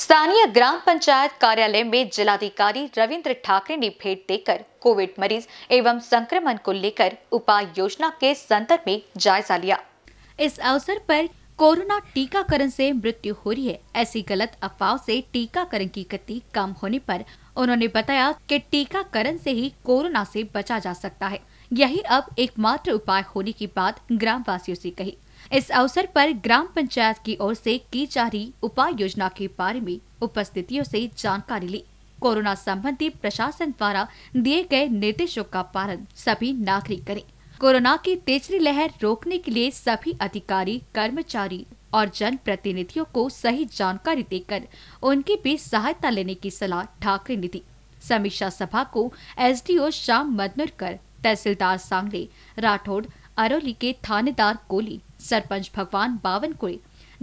स्थानीय ग्राम पंचायत कार्यालय में जिलाधिकारी रविंद्र ठाकरे ने भेंट देकर कोविड मरीज एवं संक्रमण को लेकर उपाय योजना के संदर्भ में जायजा लिया इस अवसर पर कोरोना टीकाकरण से मृत्यु हो रही है ऐसी गलत अफवाह से टीकाकरण की गति कम होने पर उन्होंने बताया कि टीकाकरण से ही कोरोना से बचा जा सकता है यही अब एकमात्र उपाय होने की बात ग्राम वासियों से कही इस अवसर पर ग्राम पंचायत की ओर से की जा रही उपाय योजना के बारे में उपस्थितियों से जानकारी ली कोरोना संबंधी प्रशासन द्वारा दिए गए निर्देशों का पालन सभी नागरिक करें कोरोना की तीसरी लहर रोकने के लिए सभी अधिकारी कर्मचारी और जन प्रतिनिधियों को सही जानकारी देकर उनकी भी सहायता लेने की सलाह ठाकरे ने दी समीक्षा सभा को S D O Shyam Madanurkar तहसीलदार सांगले राठौड़ अरोली के थानेदार कोली सरपंच भगवान बावनकुड़े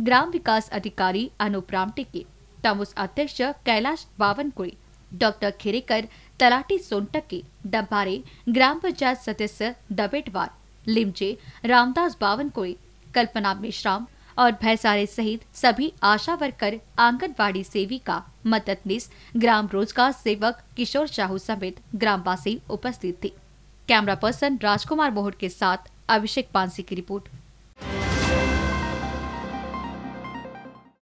ग्राम विकास अधिकारी राम रामटेके तमुस अध्यक्ष कैलाश बावनकुड़े डॉक्टर खिरेकर तलाटी सोनटके डब्बारे ग्राम पंचायत सदस्य दबेटवार लिमचे रामदास बावनकुड़े कल्पना मेश्राम और भैसारे सहित सभी आशा वर्कर आंगनबाड़ी सेविका मददनीस ग्राम रोजगार सेवक किशोर साहू समेत ग्रामवासी उपस्थित थे कैमरा पर्सन राजकुमार मोहट के साथ अभिषेक पांसी की रिपोर्ट